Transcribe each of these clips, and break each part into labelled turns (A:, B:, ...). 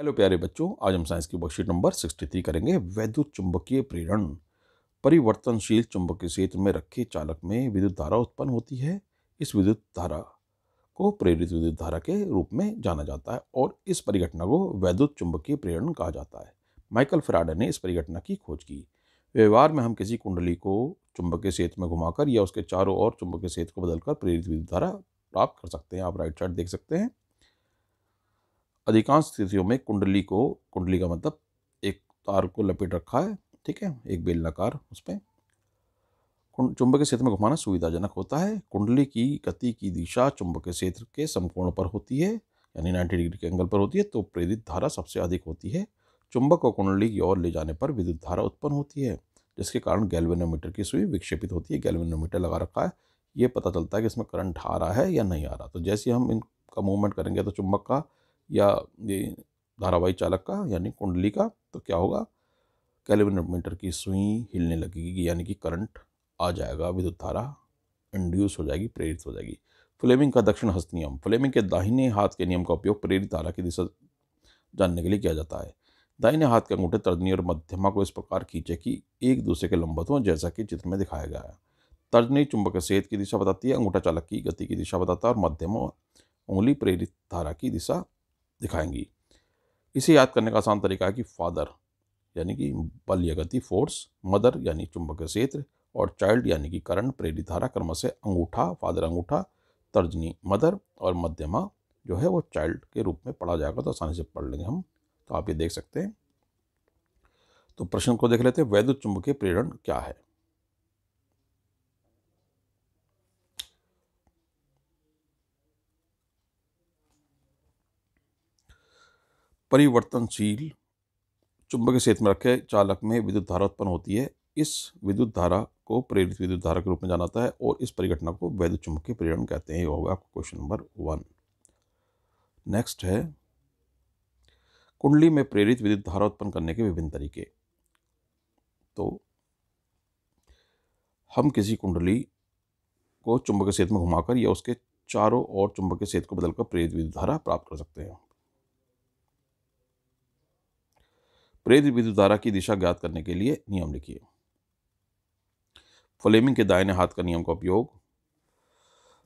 A: hello प्यारे बच्चों आज हम साइंस की वर्कशीट नंबर 63 करेंगे वैद्युत चुंबकीय प्रेरण परिवर्तनशील चुंबकीय क्षेत्र में रखे चालक में विद्युत धारा उत्पन्न होती है इस विद्युत धारा को प्रेरित विद्युत धारा के रूप में जाना जाता है और इस परिघटना को वैद्युत चुंबकीय प्रेरण कहा जाता है माइकल फ्राडर ने इस परिघटना की खोज की व्यवहार में हम किसी कुंडली को चुंबकीय क्षेत्र में घुमाकर या उसके चारों ओर चुंबकीय क्षेत्र को बदलकर प्रेरित विद्युत धारा प्राप्त कर सकते हैं आप राइट साइड देख सकते हैं अधिकांश स्थितियों में कुंडली को कुंडली का मतलब एक तार को लपेट रखा है ठीक है एक बेलनाकार उसमें चुंबकीय क्षेत्र में घुमाना सुविधाजनक होता है कुंडली की गति की दिशा चुंबकीय क्षेत्र के समकोण पर होती है यानी नाइन्टी डिग्री के एंगल पर होती है तो प्रेरित धारा सबसे अधिक होती है चुंबक को कुंडली की ओर ले जाने पर विद्युत धारा उत्पन्न होती है जिसके कारण गैल्वेनोमीटर की सुई विक्षेपित होती है गैल्वेनोमीटर लगा रखा है ये पता चलता है कि इसमें करंट आ रहा है या नहीं आ रहा तो जैसे हम इनका मूवमेंट करेंगे तो चुंबक का या ये धारावाही चालक का यानी कुंडली का तो क्या होगा कैलिब्रेटर की सुई हिलने लगेगी यानी कि करंट आ जाएगा विद्युत धारा इंड्यूस हो जाएगी प्रेरित हो जाएगी फ्लेमिंग का दक्षिण हस्त नियम फ्लेमिंग के दाहिने हाथ के नियम का उपयोग प्रेरित धारा की दिशा जानने के लिए किया जाता है दाहिने हाथ के अंगूठे तर्जनी और मध्यमा को इस प्रकार खींचे कि एक दूसरे के लंबत हों जैसा कि चित्र में दिखाया गया है तर्जनी चुंबक सेहत की दिशा बताती है अंगूठा चालक की गति की दिशा बताता है और मध्यमा उंगली प्रेरित धारा की दिशा दिखाएंगी इसे याद करने का आसान तरीका है कि फादर यानी कि बल या गति फोर्स मदर यानी चुंबक क्षेत्र और चाइल्ड यानी कि करंट प्रेरित धारा क्रम से अंगूठा फादर अंगूठा तर्जनी मदर और मध्यमा जो है वो चाइल्ड के रूप में पढ़ा जाएगा तो आसानी से पढ़ लेंगे हम तो आप ये देख सकते हैं तो प्रश्न को देख लेते हैं वैद्युत चुंबकीय प्रेरण क्या है परिवर्तनशील चुंबक के क्षेत्र में रखे चालक में विद्युत धारा उत्पन्न होती है इस विद्युत धारा को प्रेरित विद्युत धारा के रूप में जाना जाता है और इस परिघटना को वैद्युत के प्रेरण कहते हैं ये होगा आपका क्वेश्चन नंबर वन नेक्स्ट है कुंडली में प्रेरित विद्युत धारा उत्पन्न करने के विभिन्न तरीके तो हम किसी कुंडली को चुंबक क्षेत्र में घुमाकर या उसके चारों ओर चुंबक के क्षेत्र को बदलकर प्रेरित विद्युत धारा प्राप्त कर सकते हैं प्रेरित विद्युत धारा की दिशा ज्ञात करने के लिए नियम लिखिए फ्लेमिंग के दाहिने हाथ का नियम का उपयोग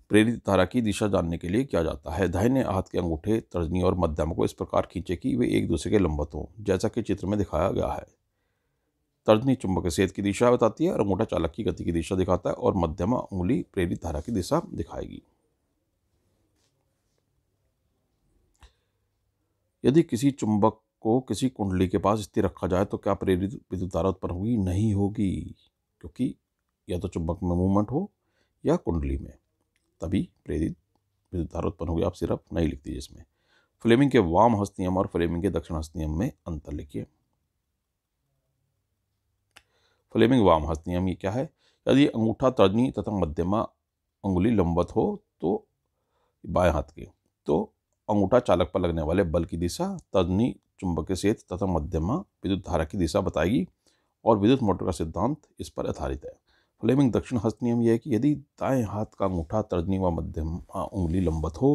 A: प्रेरित धारा की दिशा जानने के लिए किया जाता है दाहिने हाथ के अंगूठे तर्जनी और मध्यम को इस प्रकार खींचे कि वे एक दूसरे के लंबत हों जैसा कि चित्र में दिखाया गया है तर्जनी चुंबक सेहत की दिशा बताती है और अंगूठा चालक की गति की दिशा दिखाता है और मध्यम उंगली प्रेरित धारा की दिशा दिखाएगी यदि किसी चुंबक को किसी कुंडली के पास स्थिर रखा जाए तो क्या प्रेरित विद्युत धारा उत्पन्न होगी नहीं होगी क्योंकि या तो चुंबक में मूवमेंट हो या कुंडली में तभी प्रेरित विद्युत धारा उत्पन्न होगी आप सिर्फ नहीं लिख दीजिए इसमें फ्लेमिंग के वाम हस्त नियम और फ्लेमिंग के दक्षिण हस्त नियम में अंतर लिखिए फ्लेमिंग वाम हस्त नियम ये क्या है यदि अंगूठा तर्जनी तथा मध्यमा अंगुली लंबवत हो तो बाएं हाथ के तो अंगूठा चालक पर लगने वाले बल की दिशा तर्जनी चुंबकीय सेत तथा मध्यमा विद्युत धारा की दिशा बताएगी और विद्युत मोटर का सिद्धांत इस पर आधारित है फ्लेमिंग दक्षिण हस्त नियम यह है कि यदि दाएं हाथ का अंगूठा तर्जनी व मध्यम उंगली लंबत हो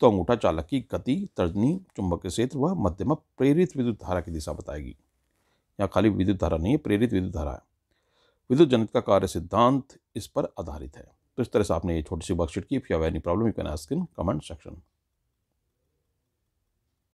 A: तो अंगूठा चालक की गति तर्जनी चुंबकीय क्षेत्र व मध्यमा प्रेरित विद्युत धारा की दिशा बताएगी यहाँ खाली विद्युत धारा नहीं है प्रेरित विद्युत धारा है विद्युत जनित का कार्य सिद्धांत इस पर आधारित है तो इस तरह से आपने ये छोटी सी वर्कशीट की if any problem you can ask in comment section